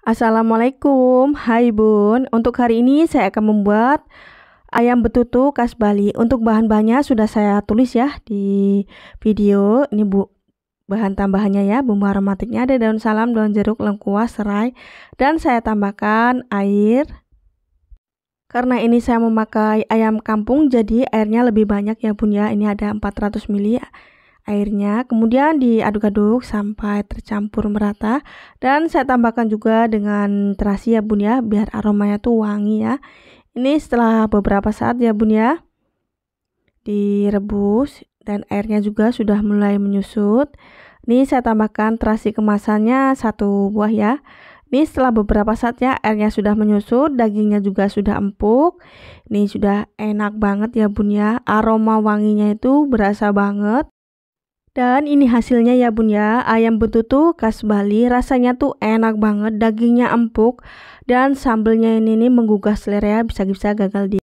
Assalamualaikum, hai bun. Untuk hari ini saya akan membuat ayam betutu khas Bali. Untuk bahan-bahannya sudah saya tulis ya di video. Ini bu bahan tambahannya ya, bumbu aromatiknya ada daun salam, daun jeruk, lengkuas, serai, dan saya tambahkan air. Karena ini saya memakai ayam kampung, jadi airnya lebih banyak ya bun ya. Ini ada 400 ml airnya, kemudian diaduk-aduk sampai tercampur merata dan saya tambahkan juga dengan terasi ya bun ya, biar aromanya tuh wangi ya. Ini setelah beberapa saat ya bun ya, direbus dan airnya juga sudah mulai menyusut. Ini saya tambahkan terasi kemasannya satu buah ya. Ini setelah beberapa saat ya airnya sudah menyusut, dagingnya juga sudah empuk. Ini sudah enak banget ya bun ya. Aroma wanginya itu berasa banget. Dan ini hasilnya ya bun ya, ayam betutu khas Bali rasanya tuh enak banget, dagingnya empuk dan sambelnya ini nih menggugah selera bisa-bisa gagal di